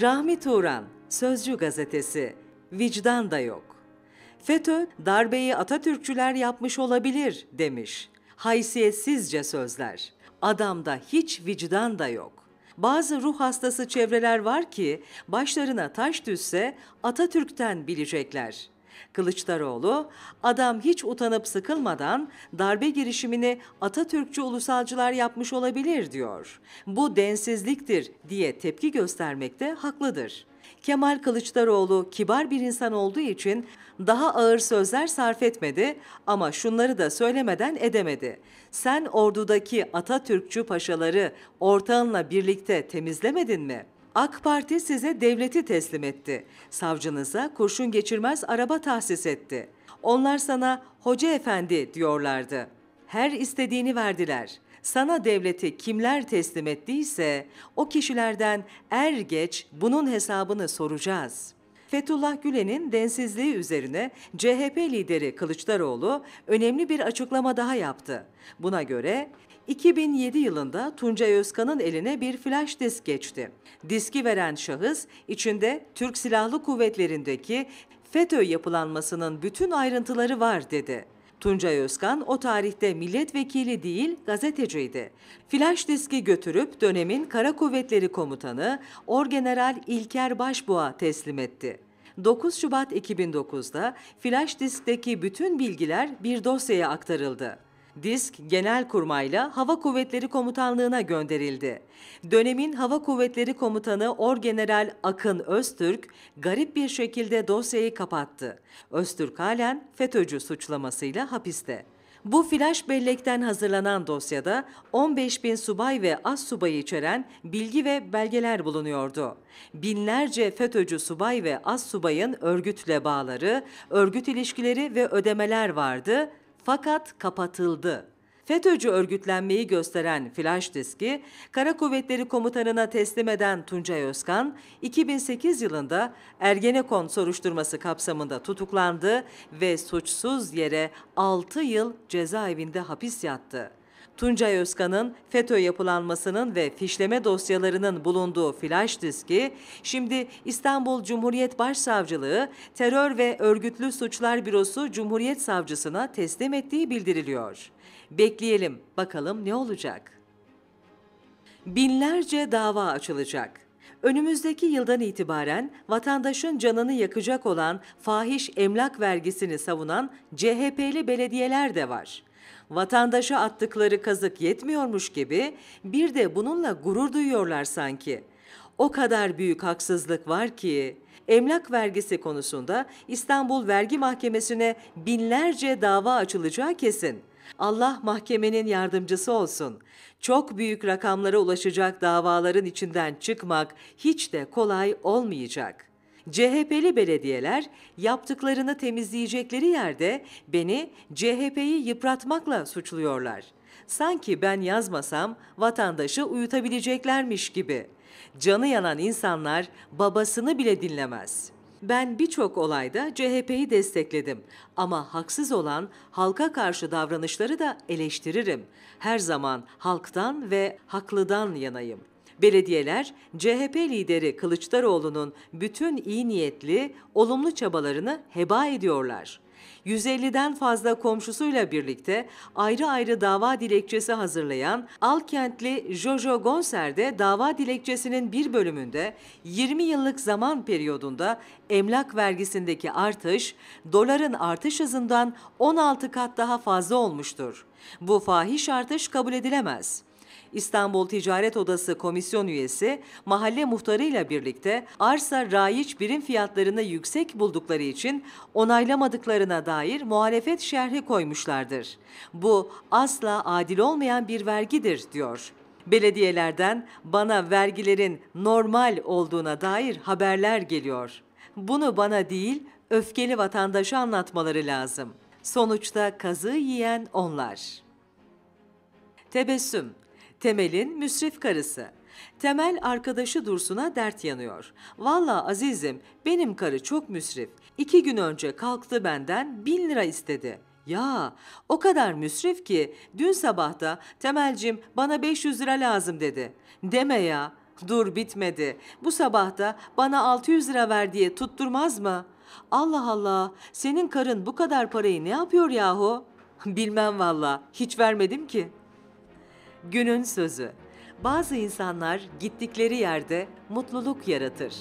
Rahmi Turan, Sözcü Gazetesi, vicdan da yok. FETÖ darbeyi Atatürkçüler yapmış olabilir demiş. Haysiyetsizce sözler. Adamda hiç vicdan da yok. Bazı ruh hastası çevreler var ki başlarına taş düşse Atatürk'ten bilecekler. Kılıçdaroğlu, adam hiç utanıp sıkılmadan darbe girişimini Atatürkçü ulusalcılar yapmış olabilir diyor. Bu densizliktir diye tepki göstermekte haklıdır. Kemal Kılıçdaroğlu kibar bir insan olduğu için daha ağır sözler sarf etmedi ama şunları da söylemeden edemedi. Sen ordudaki Atatürkçü paşaları ortağınla birlikte temizlemedin mi?'' AK Parti size devleti teslim etti. Savcınıza kurşun geçirmez araba tahsis etti. Onlar sana hoca efendi diyorlardı. Her istediğini verdiler. Sana devleti kimler teslim ettiyse o kişilerden er geç bunun hesabını soracağız.'' Fethullah Gülen'in densizliği üzerine CHP lideri Kılıçdaroğlu önemli bir açıklama daha yaptı. Buna göre 2007 yılında Tuncay Özkan'ın eline bir flash disk geçti. Diski veren şahıs içinde Türk Silahlı Kuvvetleri'ndeki FETÖ yapılanmasının bütün ayrıntıları var dedi. Tuncay Özkan o tarihte milletvekili değil gazeteciydi. Flaş diski götürüp dönemin Kara Kuvvetleri Komutanı Orgeneral İlker Başbuğa teslim etti. 9 Şubat 2009'da flaş diskteki bütün bilgiler bir dosyaya aktarıldı. Disk Genelkurmay'la Hava Kuvvetleri Komutanlığı'na gönderildi. Dönemin Hava Kuvvetleri Komutanı Orgeneral Akın Öztürk garip bir şekilde dosyayı kapattı. Öztürk halen FETÖ'cü suçlamasıyla hapiste. Bu flash bellekten hazırlanan dosyada 15 bin subay ve az subayı içeren bilgi ve belgeler bulunuyordu. Binlerce FETÖ'cü subay ve az subayın örgütle bağları, örgüt ilişkileri ve ödemeler vardı fakat kapatıldı. FETÖ'cü örgütlenmeyi gösteren flash diski, Kara Kuvvetleri Komutanı'na teslim eden Tuncay Özkan, 2008 yılında Ergenekon soruşturması kapsamında tutuklandı ve suçsuz yere 6 yıl cezaevinde hapis yattı. Tuncay Özkan'ın FETÖ yapılanmasının ve fişleme dosyalarının bulunduğu flash diski şimdi İstanbul Cumhuriyet Başsavcılığı Terör ve Örgütlü Suçlar Bürosu Cumhuriyet Savcısına teslim ettiği bildiriliyor. Bekleyelim bakalım ne olacak? Binlerce dava açılacak. Önümüzdeki yıldan itibaren vatandaşın canını yakacak olan fahiş emlak vergisini savunan CHP'li belediyeler de var vatandaşa attıkları kazık yetmiyormuş gibi bir de bununla gurur duyuyorlar sanki. O kadar büyük haksızlık var ki emlak vergisi konusunda İstanbul Vergi Mahkemesi'ne binlerce dava açılacağı kesin. Allah mahkemenin yardımcısı olsun. Çok büyük rakamlara ulaşacak davaların içinden çıkmak hiç de kolay olmayacak.'' CHP'li belediyeler yaptıklarını temizleyecekleri yerde beni CHP'yi yıpratmakla suçluyorlar. Sanki ben yazmasam vatandaşı uyutabileceklermiş gibi. Canı yanan insanlar babasını bile dinlemez.'' Ben birçok olayda CHP'yi destekledim ama haksız olan halka karşı davranışları da eleştiririm. Her zaman halktan ve haklıdan yanayım. Belediyeler, CHP lideri Kılıçdaroğlu'nun bütün iyi niyetli, olumlu çabalarını heba ediyorlar. 150'den fazla komşusuyla birlikte ayrı ayrı dava dilekçesi hazırlayan Alkentli Jojo Gonser de dava dilekçesinin bir bölümünde 20 yıllık zaman periyodunda emlak vergisindeki artış doların artış hızından 16 kat daha fazla olmuştur. Bu fahiş artış kabul edilemez. İstanbul Ticaret Odası komisyon üyesi mahalle muhtarıyla birlikte arsa raiç birim fiyatlarını yüksek buldukları için onaylamadıklarına dair muhalefet şerhi koymuşlardır. Bu asla adil olmayan bir vergidir diyor. Belediyelerden bana vergilerin normal olduğuna dair haberler geliyor. Bunu bana değil, öfkeli vatandaşa anlatmaları lazım. Sonuçta kazığı yiyen onlar. Tebessüm Temel'in müsrif karısı. Temel arkadaşı Dursun'a dert yanıyor. Valla azizim benim karı çok müsrif. İki gün önce kalktı benden bin lira istedi. Ya o kadar müsrif ki dün sabahta Temelcim bana 500 lira lazım dedi. Deme ya dur bitmedi bu sabahta bana 600 lira ver diye tutturmaz mı? Allah Allah senin karın bu kadar parayı ne yapıyor yahu? Bilmem valla hiç vermedim ki.'' Günün sözü. Bazı insanlar gittikleri yerde mutluluk yaratır.